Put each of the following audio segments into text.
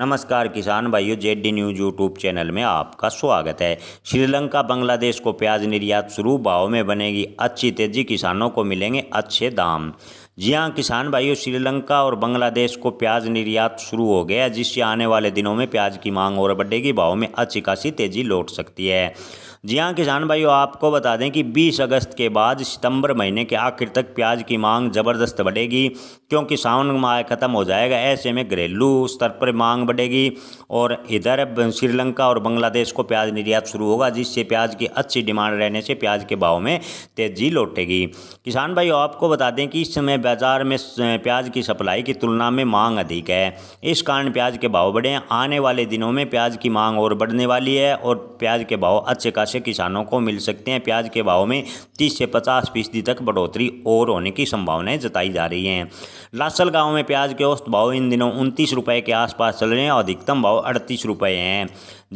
नमस्कार किसान भाइयों JD D news YouTube channel में आपका स्वागत है श्रीलंका बांग्लादेश को प्याज निर्यात शुरू भाव में बनेगी अच्छी तेजी किसानों को मिलेंगे अच्छे दाम जी हाँ किसान भाइयों श्रीलंका और बांग्लादेश को प्याज निर्यात शुरू हो गया जिससे आने वाले दिनों में प्याज की मांग और बढ़ेगी भाव में अच्छी खासी तेजी लौट सकती है जी हाँ किसान भाइयों आपको बता दें कि 20 अगस्त के बाद सितंबर महीने के आखिर तक प्याज की मांग ज़बरदस्त बढ़ेगी क्योंकि सावन माह खत्म हो जाएगा ऐसे में घरेलू स्तर पर मांग बढ़ेगी और इधर श्रीलंका और बांग्लादेश को प्याज निर्यात शुरू होगा जिससे प्याज की अच्छी डिमांड रहने से प्याज के भाव में तेजी लौटेगी किसान भाइयों आपको बता दें कि इस समय बाज़ार में प्याज की सप्लाई की तुलना में मांग अधिक है इस कारण प्याज के भाव बढ़े आने वाले दिनों में प्याज की मांग और बढ़ने वाली है और प्याज के भाव अच्छे खासे किसानों को मिल सकते हैं प्याज के भाव में तीस से पचास फीसदी तक बढ़ोतरी और होने की संभावनाएं जताई जा रही हैं लासल गाँव में प्याज के औसत भाव इन दिनों उनतीस रुपये के आसपास चल रहे हैं और अधिकतम भाव अड़तीस रुपये हैं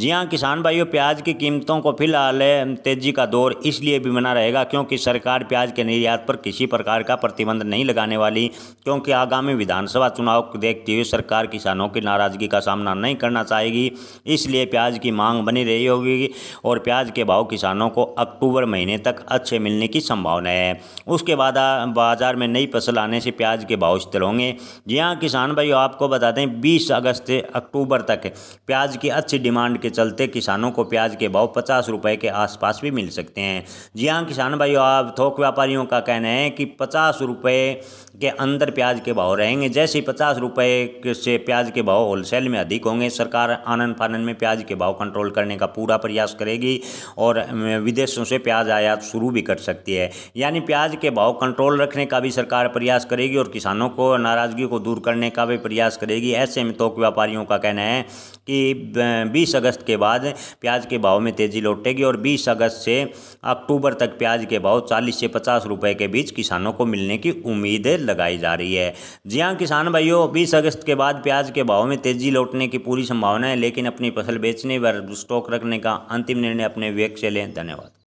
जी हाँ किसान भाइयों प्याज की कीमतों को फिलहाल तेजी का दौर इसलिए भी बना रहेगा क्योंकि सरकार प्याज के निर्यात पर किसी प्रकार का प्रतिबंध नहीं लगा लगाने वाली क्योंकि आगामी विधानसभा चुनाव को देखते हुए सरकार किसानों की नाराज़गी का सामना नहीं करना चाहेगी इसलिए प्याज की मांग बनी रही होगी और प्याज के भाव किसानों को अक्टूबर महीने तक अच्छे मिलने की संभावना है उसके बाद बाज़ार में नई फसल आने से प्याज के भाव स्थिर होंगे जी हाँ किसान भाई आपको बता दें बीस अगस्त से अक्टूबर तक प्याज की अच्छी डिमांड के चलते किसानों को प्याज के भाव पचास रुपये के आसपास भी मिल सकते हैं जी हाँ किसान भाई आप थोक व्यापारियों का कहना है कि पचास रुपये के अंदर प्याज के भाव रहेंगे जैसे पचास रुपये से प्याज के भाव होलसेल में अधिक होंगे सरकार आनन फानन में प्याज के भाव कंट्रोल करने का पूरा प्रयास करेगी और विदेशों से प्याज आयात शुरू भी कर सकती है यानी प्याज के भाव कंट्रोल रखने का भी सरकार प्रयास करेगी और किसानों को नाराज़गी को दूर करने का भी प्रयास करेगी ऐसे में थोक तो व्यापारियों का कहना है कि बीस अगस्त के बाद प्याज के भाव में तेज़ी लौटेगी और बीस अगस्त से अक्टूबर तक प्याज के भाव चालीस से पचास रुपए के बीच किसानों को मिलने की उम्मीद देर लगाई जा रही है जी हाँ किसान भाइयों बीस अगस्त के बाद प्याज के भाव में तेजी लौटने की पूरी संभावना है लेकिन अपनी फसल बेचने व स्टॉक रखने का अंतिम निर्णय अपने विवेक से लें धन्यवाद